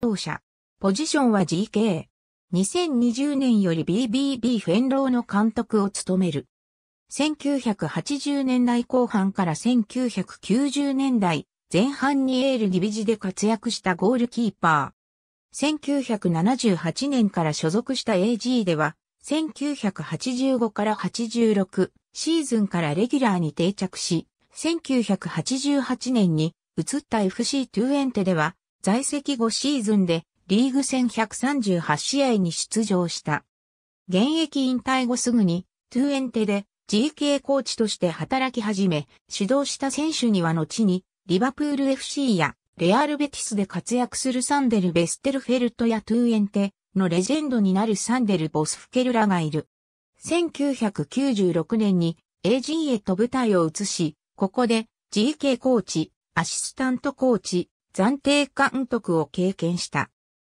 当社。ポジションは GK。2020年より BBB フェンローの監督を務める。1980年代後半から1990年代前半にエールギビジで活躍したゴールキーパー。1978年から所属した AG では、1985から86シーズンからレギュラーに定着し、1988年に移った FC トゥエンテでは、在籍5シーズンでリーグ戦138試合に出場した。現役引退後すぐに、トゥーエンテで GK コーチとして働き始め、指導した選手には後に、リバプール FC やレアルベティスで活躍するサンデル・ベステルフェルトやトゥーエンテのレジェンドになるサンデル・ボスフケルラがいる。1996年に AG へと舞台を移し、ここで GK コーチ、アシスタントコーチ、暫定監督を経験した。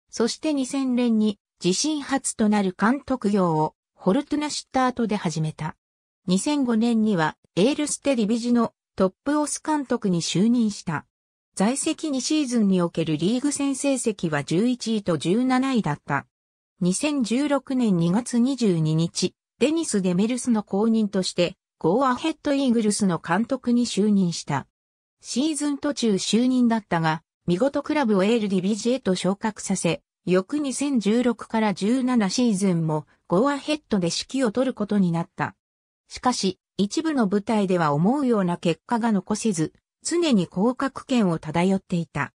そして2000年に自身初となる監督業をホルトゥナシッタートで始めた。2005年にはエールステリビジのトップオス監督に就任した。在籍2シーズンにおけるリーグ戦成績は11位と17位だった。2016年2月22日、デニス・デメルスの後任として、ゴーアヘッドイーグルスの監督に就任した。シーズン途中就任だったが、見事クラブをエールディビジへと昇格させ、翌2016から17シーズンもゴアヘッドで指揮を取ることになった。しかし、一部の舞台では思うような結果が残せず、常に降格圏を漂っていた。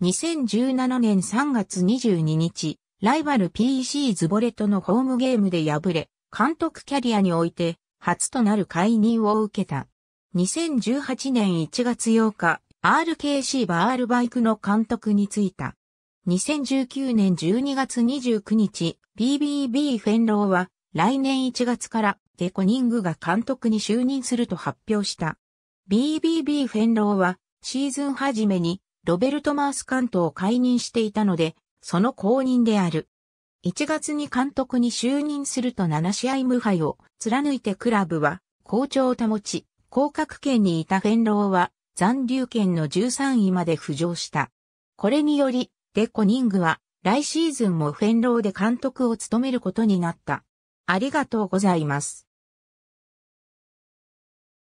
2017年3月22日、ライバル p c ズボレとのホームゲームで敗れ、監督キャリアにおいて初となる解任を受けた。2018年1月8日、RKC バールバイクの監督に就いた。2019年12月29日、BBB フェンローは来年1月からデコニングが監督に就任すると発表した。BBB フェンローはシーズン初めにロベルト・マース監督を解任していたので、その後任である。1月に監督に就任すると7試合無敗を貫いてクラブは好調を保ち、降格圏にいたフェンローは残留権の13位まで浮上した。これにより、デコニングは来シーズンもフェンローで監督を務めることになった。ありがとうございます。